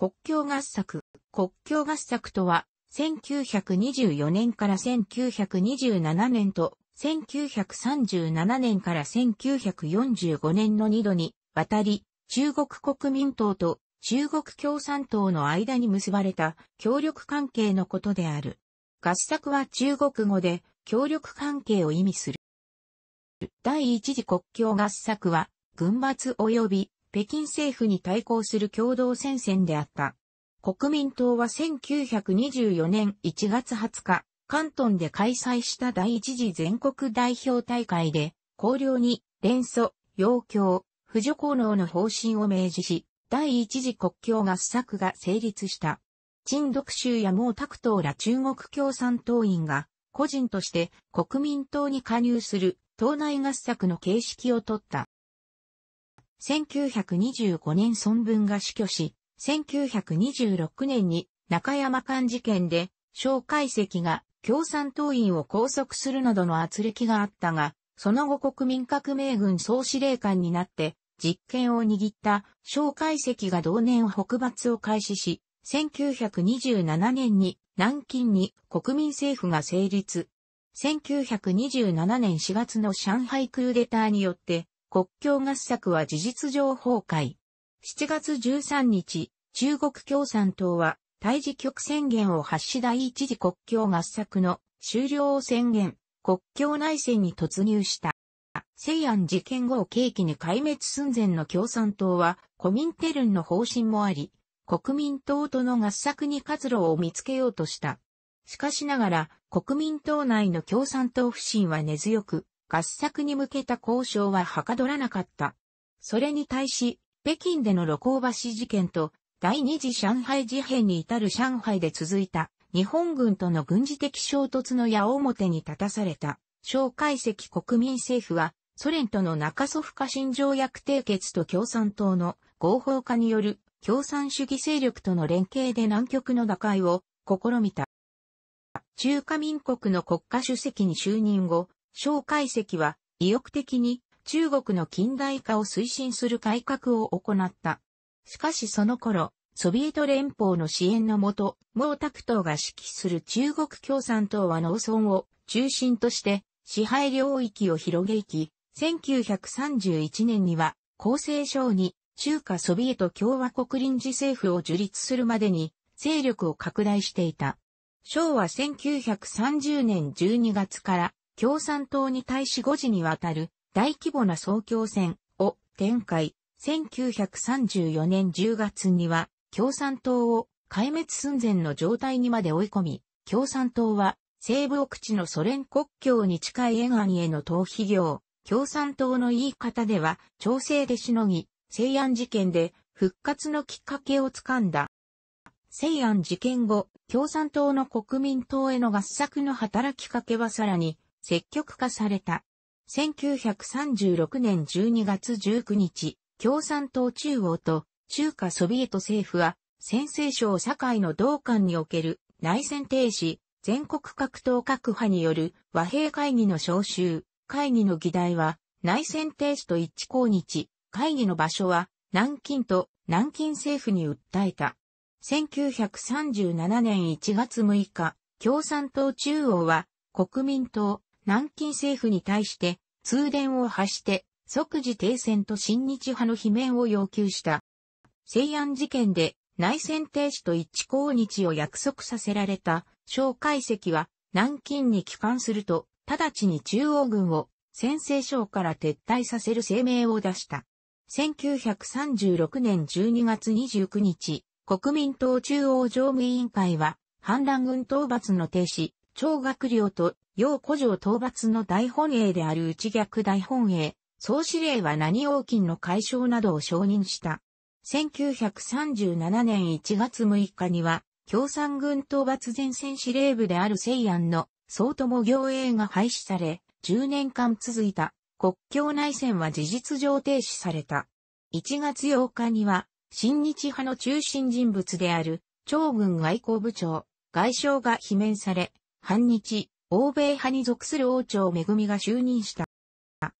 国境合作。国境合作とは、1924年から1927年と、1937年から1945年の2度に、渡り、中国国民党と中国共産党の間に結ばれた協力関係のことである。合作は中国語で協力関係を意味する。第一次国境合作は、軍閥及び北京政府に対抗する共同戦線であった。国民党は1924年1月20日、関東で開催した第一次全国代表大会で、高陵に連祖、要教、扶助功能の方針を明示し、第一次国境合作が成立した。陳独州や毛沢東ら中国共産党員が、個人として国民党に加入する党内合作の形式をとった。1925年孫文が死去し、1926年に中山間事件で、蒋介石が共産党員を拘束するなどの圧力があったが、その後国民革命軍総司令官になって、実権を握った蒋介石が同年北伐を開始し、1927年に南京に国民政府が成立。1927年4月の上海クーデターによって国境合作は事実上崩壊。7月13日、中国共産党は、対峙局宣言を発し第一次国境合作の終了を宣言、国境内戦に突入した。西安事件後を契機に壊滅寸前の共産党は、コミンテルンの方針もあり、国民党との合作に活路を見つけようとした。しかしながら、国民党内の共産党不信は根強く、合作に向けた交渉ははかどらなかった。それに対し、北京での露光橋事件と、第二次上海事変に至る上海で続いた、日本軍との軍事的衝突の矢面に立たされた、蒋介石国民政府は、ソ連との中祖父可新条約締結と共産党の合法化による共産主義勢力との連携で南極の打開を試みた。中華民国の国家主席に就任後、蒋介石は意欲的に中国の近代化を推進する改革を行った。しかしその頃、ソビエト連邦の支援のもと、毛沢東が指揮する中国共産党は農村を中心として支配領域を広げいき、1931年には厚生省に中華ソビエト共和国臨時政府を樹立するまでに勢力を拡大していた。省は1930年12月から共産党に対し5時にわたる大規模な総共戦を展開。1934年10月には共産党を壊滅寸前の状態にまで追い込み、共産党は西部奥地のソ連国境に近い沿岸への逃避業、共産党の言い方では調整でしのぎ、西安事件で復活のきっかけをつかんだ。西安事件後、共産党の国民党への合作の働きかけはさらに積極化された。1936年12月19日、共産党中央と中華ソビエト政府は、先制省堺の同館における内戦停止、全国各党各派による和平会議の招集、会議の議題は、内戦停止と一致公日、会議の場所は、南京と南京政府に訴えた。1937年1月6日、共産党中央は、国民党、南京政府に対して通電を発して即時停戦と親日派の罷免を要求した。西安事件で内戦停止と一致抗日を約束させられた蒋介石は南京に帰還すると直ちに中央軍を先制省から撤退させる声明を出した。1936年12月29日、国民党中央常務委員会は反乱軍討伐の停止、超学良と要古城討伐の大本営である内逆大本営、総司令は何王金の解消などを承認した。1937年1月6日には、共産軍討伐前線司令部である西安の総友行営が廃止され、10年間続いた国境内戦は事実上停止された。1月8日には、新日派の中心人物である、長軍外交部長、外相が罷免され、反日、欧米派に属する王朝恵が就任した。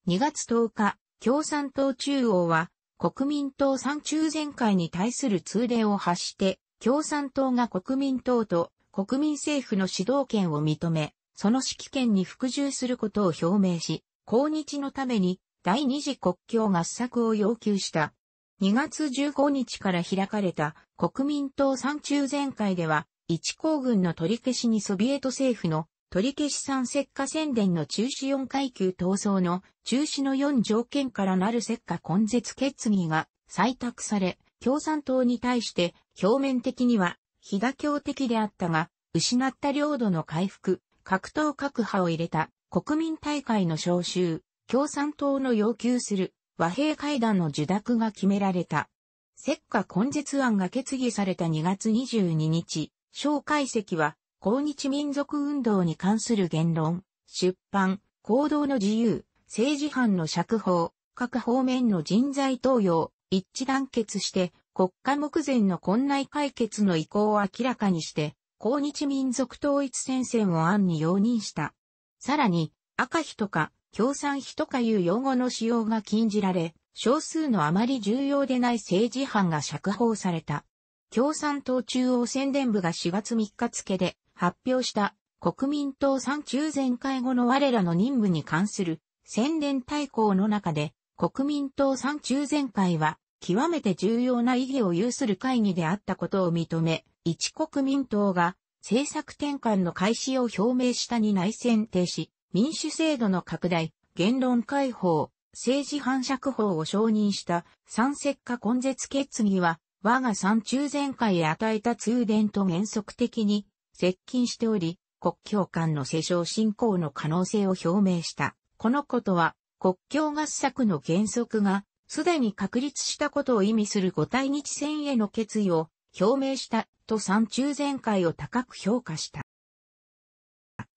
2月10日、共産党中央は、国民党三中全会に対する通令を発して、共産党が国民党と国民政府の指導権を認め、その指揮権に服従することを表明し、抗日のために第二次国境合作を要求した。2月15日から開かれた国民党三中全会では、一行軍の取り消しにソビエト政府の取り消し三石化宣伝の中止四階級闘争の中止の四条件からなる石化根絶決議が採択され、共産党に対して表面的には非妥協的であったが、失った領土の回復、格闘各派を入れた国民大会の招集、共産党の要求する和平会談の受諾が決められた。石化根絶案が決議された2月22日、小解析は抗日民族運動に関する言論、出版、行動の自由、政治犯の釈放、各方面の人材登用、一致団結して国家目前の困難解決の意向を明らかにして、抗日民族統一戦線を案に容認した。さらに、赤日とか、共産日とかいう用語の使用が禁じられ、少数のあまり重要でない政治犯が釈放された。共産党中央宣伝部が4月3日付で、発表した国民党三中全会後の我らの任務に関する宣伝大綱の中で国民党三中全会は極めて重要な意義を有する会議であったことを認め、一国民党が政策転換の開始を表明したに内戦停止、民主制度の拡大、言論解放、政治反射法を承認した三石化根絶決議は、我が三中全会へ与えた通電と原則的に接近しており、国境間の世相進行の可能性を表明した。このことは、国境合作の原則が、すでに確立したことを意味する五対日戦への決意を表明したと三中全会を高く評価した。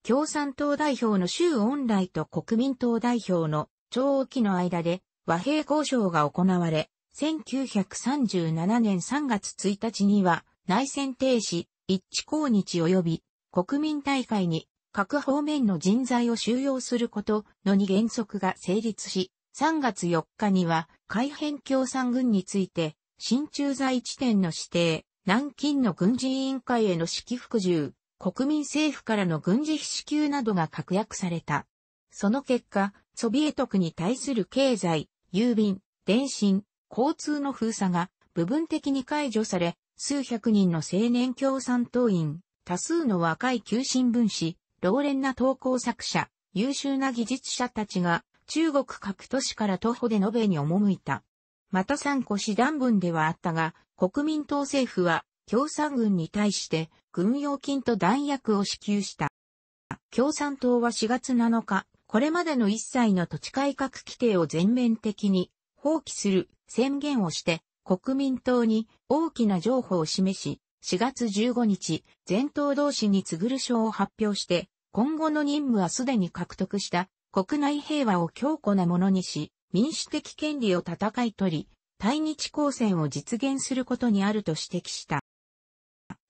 共産党代表の周恩来と国民党代表の長期の間で和平交渉が行われ、1937年3月1日には内戦停止、一致抗日及び国民大会に各方面の人材を収容することの2原則が成立し、3月4日には改編共産軍について、新駐在地点の指定、南京の軍事委員会への指揮服従、国民政府からの軍事費支給などが確約された。その結果、ソビエト区に対する経済、郵便、電信、交通の封鎖が部分的に解除され、数百人の青年共産党員、多数の若い旧新聞紙、老練な投稿作者、優秀な技術者たちが中国各都市から徒歩で延べに赴いた。また三個師団文ではあったが、国民党政府は共産軍に対して軍用金と弾薬を支給した。共産党は4月7日、これまでの一切の土地改革規定を全面的に放棄する宣言をして、国民党に大きな譲歩を示し、4月15日、全党同士に次ぐ賞を発表して、今後の任務はすでに獲得した国内平和を強固なものにし、民主的権利を戦い取り、対日公戦を実現することにあると指摘した。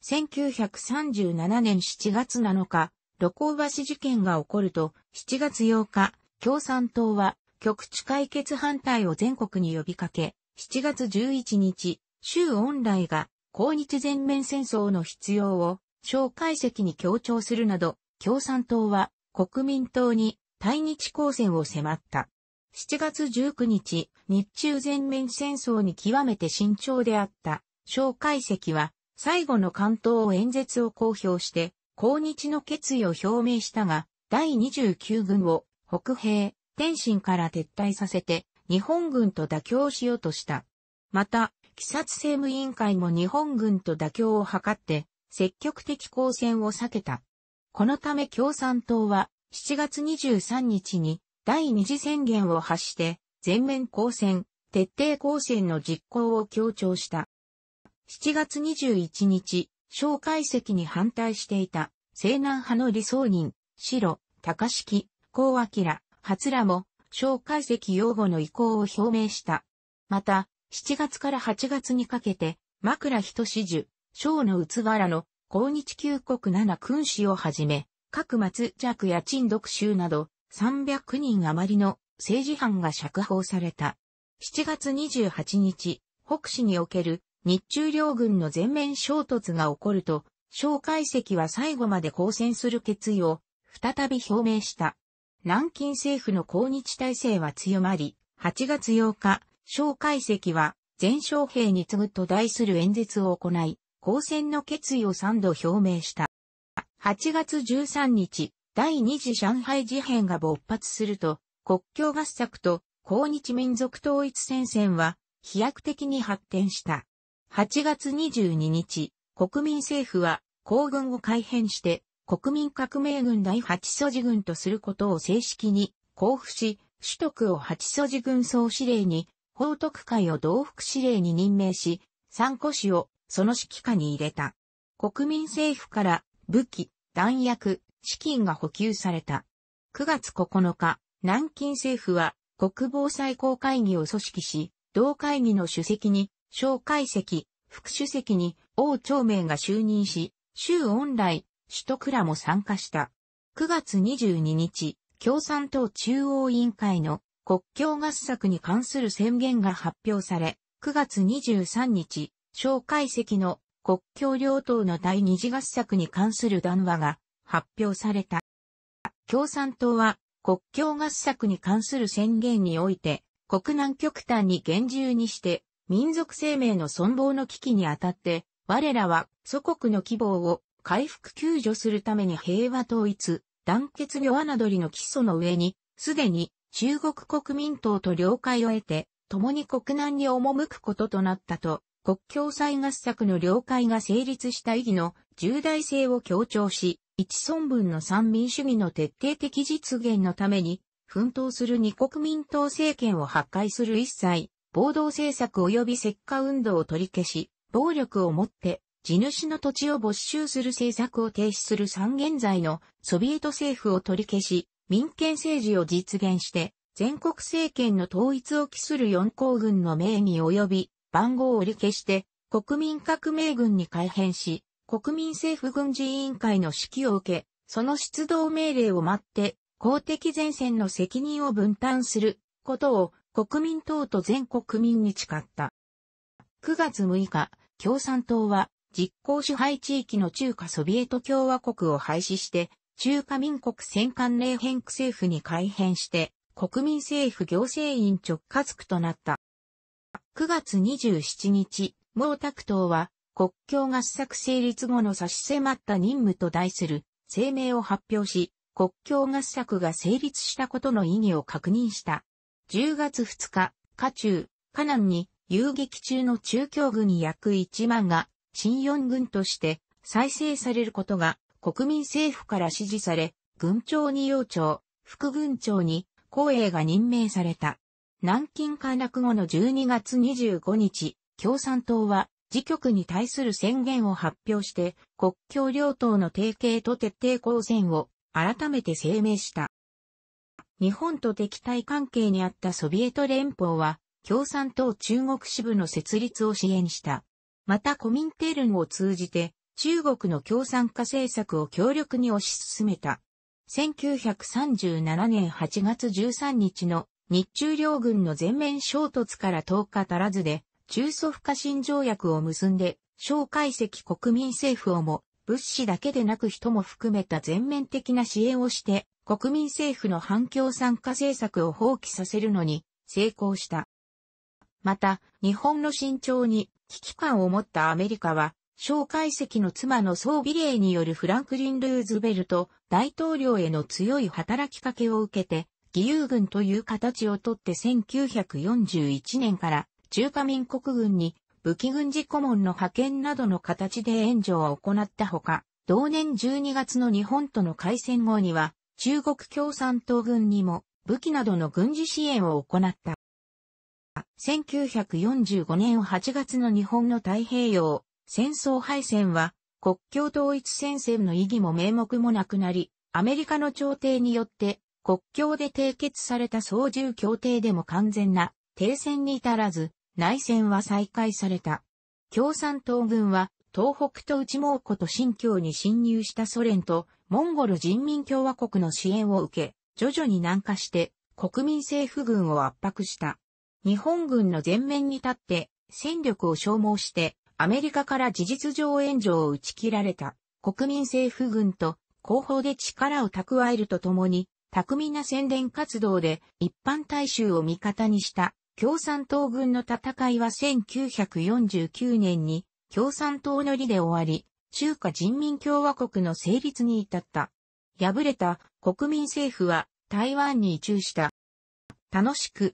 1937年7月7日、露光橋事件が起こると、7月8日、共産党は、局地解決反対を全国に呼びかけ、7月11日、周恩来が、抗日全面戦争の必要を、蒋介石に強調するなど、共産党は、国民党に、対日抗戦を迫った。7月19日、日中全面戦争に極めて慎重であった、蒋介石は、最後の関東を演説を公表して、抗日の決意を表明したが、第29軍を北平、天津から撤退させて、日本軍と妥協しようとした。また、鬼殺政務委員会も日本軍と妥協を図って、積極的交戦を避けた。このため共産党は、7月23日に第二次宣言を発して、全面交戦、徹底抗戦の実行を強調した。7月21日、蒋介石に反対していた、西南派の理想人、白、高敷、高明、初らも、蒋介石擁護の意向を表明した。また、7月から8月にかけて、枕人始樹、小の器らの、抗日旧国七君子をはじめ、各松弱や陳独州など、300人余りの政治犯が釈放された。7月28日、北市における日中両軍の全面衝突が起こると、蒋介石は最後まで抗戦する決意を再び表明した。南京政府の抗日体制は強まり、8月8日、蒋介石は、全将兵に次ぐと題する演説を行い、抗戦の決意を3度表明した。8月13日、第二次上海事変が勃発すると、国境合作と抗日民族統一戦線は飛躍的に発展した。8月22日、国民政府は行軍を改編して国民革命軍第八素地軍とすることを正式に交付し、首都区を八素地軍総司令に、報徳会を同副司令に任命し、三古市をその指揮下に入れた。国民政府から武器、弾薬、資金が補給された。9月9日、南京政府は国防最高会議を組織し、同会議の主席に、小会席、副主席に王朝明が就任し、周恩来、首都クラも参加した。9月22日、共産党中央委員会の国境合作に関する宣言が発表され、9月23日、蒋介石の国境両党の第二次合作に関する談話が発表された。共産党は国境合作に関する宣言において、国難極端に厳重にして、民族生命の存亡の危機にあたって、我らは祖国の希望を回復救助するために平和統一、団結魚穴取りの基礎の上に、すでに中国国民党と了解を得て、共に国難に赴くこととなったと、国境再合作の了解が成立した意義の重大性を強調し、一村分の三民主義の徹底的実現のために、奮闘する二国民党政権を破壊する一切、暴動政策及び石化運動を取り消し、暴力をもって地主の土地を没収する政策を停止する三現在のソビエト政府を取り消し、民権政治を実現して、全国政権の統一を期する四項軍の名義及び番号を売り消して国民革命軍に改編し、国民政府軍事委員会の指揮を受け、その出動命令を待って公的前線の責任を分担することを国民党と全国民に誓った。9月6日、共産党は実効支配地域の中華ソビエト共和国を廃止して、中華民国戦艦令変区政府に改変して、国民政府行政院直轄区となった。9月27日、毛沢東は国境合作成立後の差し迫った任務と題する声明を発表し、国境合作が成立したことの意義を確認した。10月2日、下中、河南に遊撃中の中京軍に約1万が新四軍として再生されることが国民政府から支持され、軍長に要長、副軍長に光栄が任命された。南京陥落後の12月25日、共産党は自局に対する宣言を発表して、国境両党の提携と徹底抗戦を改めて声明した。日本と敵対関係にあったソビエト連邦は、共産党中国支部の設立を支援した。またコミンテルンを通じて中国の共産化政策を強力に推し進めた。1937年8月13日の日中両軍の全面衝突から10日足らずで中ソ不可侵条約を結んで、蒋介石国民政府をも物資だけでなく人も含めた全面的な支援をして国民政府の反共産化政策を放棄させるのに成功した。また、日本の慎重に危機感を持ったアメリカは、蒋介石の妻の総美礼によるフランクリン・ルーズベルト大統領への強い働きかけを受けて、義勇軍という形をとって1941年から中華民国軍に武器軍事顧問の派遣などの形で援助を行ったほか、同年12月の日本との開戦後には中国共産党軍にも武器などの軍事支援を行った。1945年8月の日本の太平洋戦争敗戦は国境統一戦線の意義も名目もなくなり、アメリカの朝廷によって国境で締結された操縦協定でも完全な停戦に至らず内戦は再開された。共産党軍は東北と内蒙古と新疆に侵入したソ連とモンゴル人民共和国の支援を受け、徐々に南下して国民政府軍を圧迫した。日本軍の前面に立って戦力を消耗してアメリカから事実上援助を打ち切られた国民政府軍と後方で力を蓄えるとともに巧みな宣伝活動で一般大衆を味方にした共産党軍の戦いは1949年に共産党の理で終わり、中華人民共和国の成立に至った。敗れた国民政府は台湾に移住した。楽しく